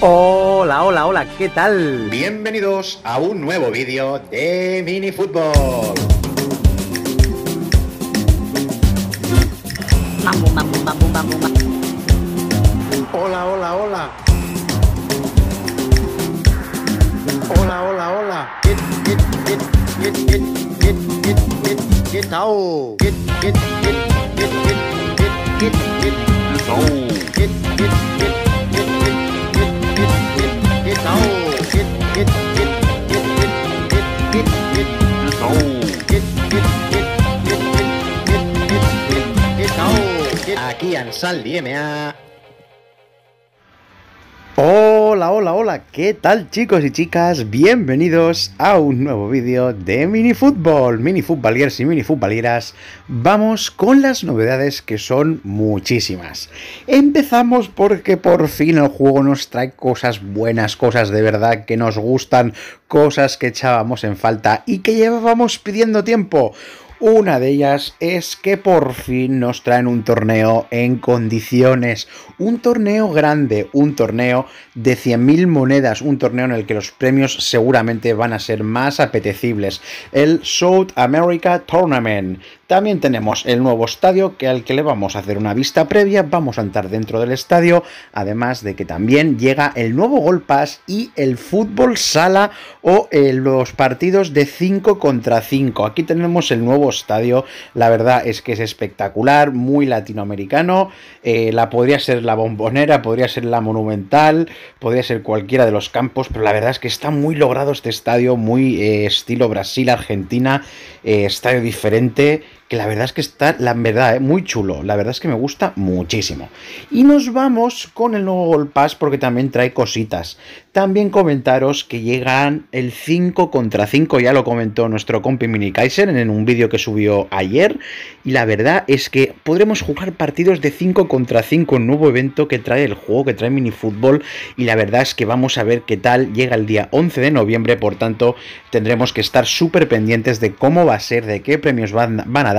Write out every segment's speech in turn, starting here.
Hola, hola, hola, ¿qué tal? Bienvenidos a un nuevo vídeo de Mini Fútbol. Hola, hola, hola. Hola, hola, hola. ¿Qué, aquí en Saldi Hola, hola, hola, ¿qué tal chicos y chicas? Bienvenidos a un nuevo vídeo de mini fútbol, mini y mini Vamos con las novedades que son muchísimas. Empezamos porque por fin el juego nos trae cosas buenas, cosas de verdad que nos gustan, cosas que echábamos en falta y que llevábamos pidiendo tiempo una de ellas es que por fin nos traen un torneo en condiciones, un torneo grande, un torneo de 100.000 monedas, un torneo en el que los premios seguramente van a ser más apetecibles. El South America Tournament también tenemos el nuevo estadio que al que le vamos a hacer una vista previa, vamos a entrar dentro del estadio, además de que también llega el nuevo Gol y el fútbol sala o eh, los partidos de 5 contra 5. Aquí tenemos el nuevo estadio, la verdad es que es espectacular, muy latinoamericano, eh, la podría ser la bombonera, podría ser la monumental, podría ser cualquiera de los campos, pero la verdad es que está muy logrado este estadio, muy eh, estilo Brasil, Argentina, estadio diferente que la verdad es que está, la verdad, eh, muy chulo. La verdad es que me gusta muchísimo. Y nos vamos con el nuevo Gold Pass porque también trae cositas. También comentaros que llegan el 5 contra 5, ya lo comentó nuestro compi Mini Kaiser en un vídeo que subió ayer. Y la verdad es que podremos jugar partidos de 5 contra 5, un nuevo evento que trae el juego, que trae mini fútbol. Y la verdad es que vamos a ver qué tal. Llega el día 11 de noviembre, por tanto, tendremos que estar súper pendientes de cómo va a ser, de qué premios van, van a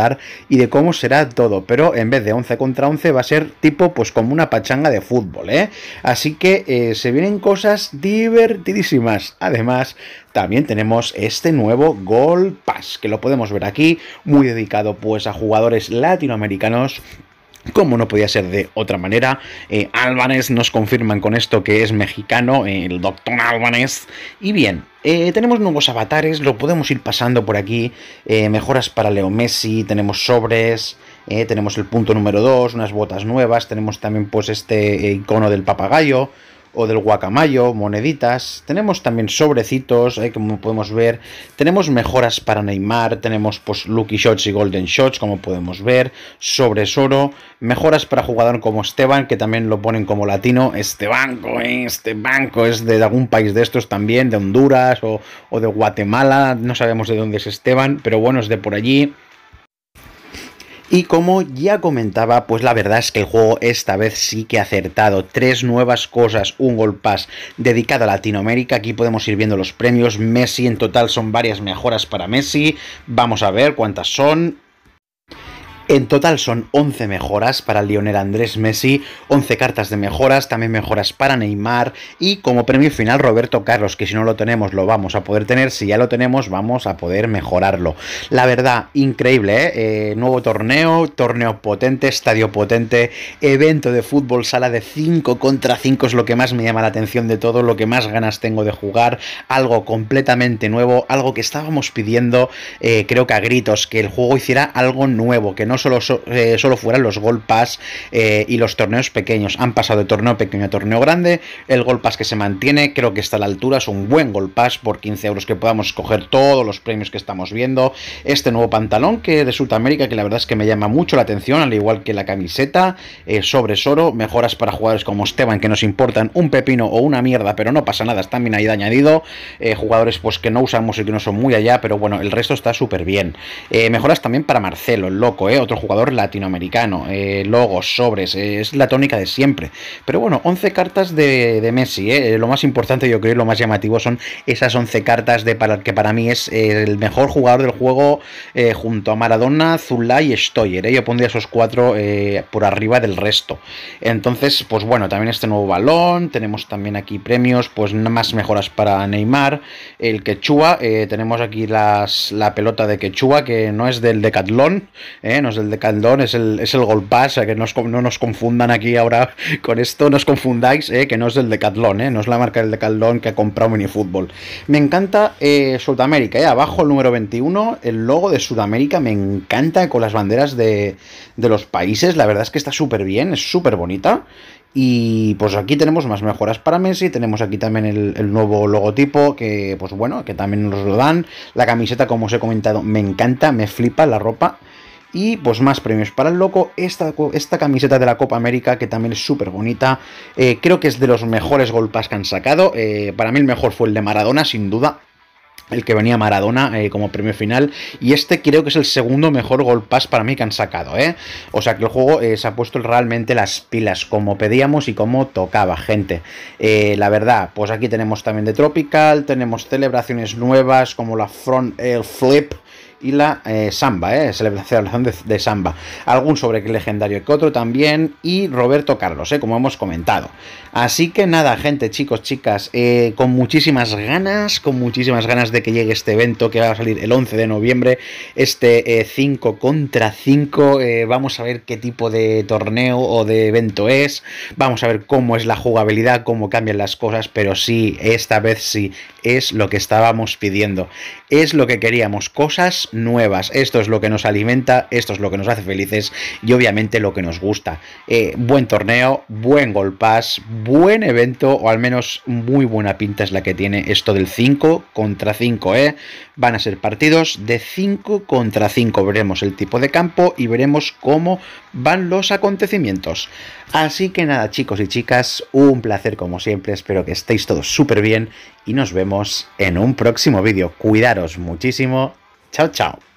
y de cómo será todo, pero en vez de 11 contra 11 va a ser tipo pues como una pachanga de fútbol, ¿eh? Así que eh, se vienen cosas divertidísimas. Además, también tenemos este nuevo gol Pass, que lo podemos ver aquí, muy dedicado pues a jugadores latinoamericanos como no podía ser de otra manera, eh, Álvarez nos confirman con esto que es mexicano, eh, el doctor Álvarez. Y bien, eh, tenemos nuevos avatares, lo podemos ir pasando por aquí. mejoras para Leo Messi, tenemos sobres, tenemos el punto número 2, unas botas nuevas, tenemos también pues este icono del papagayo o del guacamayo, moneditas. Tenemos también sobrecitos, eh, como podemos ver. Tenemos mejoras para Neymar, tenemos pues, Lucky Shots y Golden Shots, como podemos ver. Sobres oro, mejoras para jugador como Esteban, que también lo ponen como latino. Este banco, eh, este banco es de algún país de estos también, de Honduras o de Guatemala. No sabemos de dónde es Esteban, pero bueno, es de por allí. Y como ya comentaba, pues la verdad es que el juego esta vez sí que ha acertado. Tres nuevas cosas, un Gold Pass dedicado a Latinoamérica. Aquí podemos ir viendo los premios. Messi en total son varias mejoras para Messi. Vamos a ver cuántas son. En total son 11 mejoras para Lionel Andrés Messi, 11 cartas de mejoras, también mejoras para Neymar y como premio final Roberto Carlos, que si no lo tenemos lo vamos a poder tener, si ya lo tenemos vamos a poder mejorarlo. La verdad, increíble, ¿eh? Eh, nuevo torneo, torneo potente, estadio potente, evento de fútbol, sala de 5 contra 5 es lo que más me llama la atención de todo, lo que más ganas tengo de jugar, algo completamente nuevo, algo que estábamos pidiendo, eh, creo que a gritos, que el juego hiciera algo nuevo, que no eh, solo, fueran los Gold eh, y los torneos pequeños. Han pasado de torneo pequeño a torneo grande. El Gold que se mantiene, creo que está a la altura, es un buen Gold por 15 euros que podamos coger todos los premios que estamos viendo. Este nuevo pantalón que de Sudamérica, que la verdad es que me llama mucho la atención, al igual que la camiseta, eh, Sobre mejoras para jugadores como Esteban que nos importan un pepino o una mierda, pero no pasa nada, está bien ahí añadido. jugadores pues que no usamos y que no son muy allá, pero bueno, el resto está súper bien. mejoras también para Marcelo, el loco, ¿eh? otro jugador latinoamericano. Eh, logos, sobres, eh, es la tónica de siempre. Pero bueno, 11 cartas de, Messi. Eh. Lo más importante, yo creo, y lo más llamativo son esas 11 cartas de para, que para mí es el mejor jugador del juego junto a Maradona, Zula y Stoyer. Yo pondría esos cuatro por arriba del resto. Entonces, pues bueno, también este nuevo balón. Tenemos también aquí premios, pues más mejoras para Neymar, el Quechua. tenemos aquí las, la pelota de Quechua, que no es del decatlón no pues el de Caldón, es el, es el que no, nos confundan aquí ahora con esto, no os confundáis, eh, que no es el de eh, no es la marca del de Caldón que ha comprado fútbol Me encanta eh, Sudamérica, eh, abajo el número 21, el logo de Sudamérica me encanta con las banderas de, los países, la verdad es que está súper bien, es súper bonita. Y pues aquí tenemos más mejoras para Messi, tenemos aquí también el, el, nuevo logotipo que pues bueno, que también nos lo dan. La camiseta, como os he comentado, me encanta, me flipa la ropa. Y pues más premios para el loco. Esta, esta camiseta de la Copa América, que también es súper bonita. Eh, creo que es de los mejores golpas que han sacado. Eh, para mí el mejor fue el de Maradona, sin duda el que venía Maradona eh, como premio final y este creo que es el segundo mejor golpaz para mí que han sacado, O sea que el juego se ha puesto realmente las pilas como pedíamos y como tocaba, gente. la verdad, pues aquí tenemos también de Tropical, tenemos celebraciones nuevas como la Front Air Flip, y la eh, samba, eh, celebración de, samba. Algún sobre legendario que otro también y Roberto Carlos, eh, como hemos comentado. Así que nada, gente, chicos, chicas, eh, con muchísimas ganas, con muchísimas ganas de que llegue este evento que va a salir el 11 de noviembre, este 5 eh, contra 5. vamos a ver qué tipo de torneo o de evento es, vamos a ver cómo es la jugabilidad, cómo cambian las cosas, pero sí, esta vez sí, es lo que estábamos pidiendo, es lo que queríamos, cosas nuevas. Esto es lo que nos alimenta, esto es lo que nos hace felices y obviamente lo que nos gusta. Eh, buen torneo, buen golpás, buen evento o al menos muy buena pinta es la que tiene esto del 5 contra 5. ¿eh? Van a ser partidos de 5 contra 5. Veremos el tipo de campo y veremos cómo van los acontecimientos. Así que nada chicos y chicas, un placer como siempre, espero que estéis todos súper bien y nos vemos en un próximo vídeo. Cuidaros muchísimo Tchau, tchau.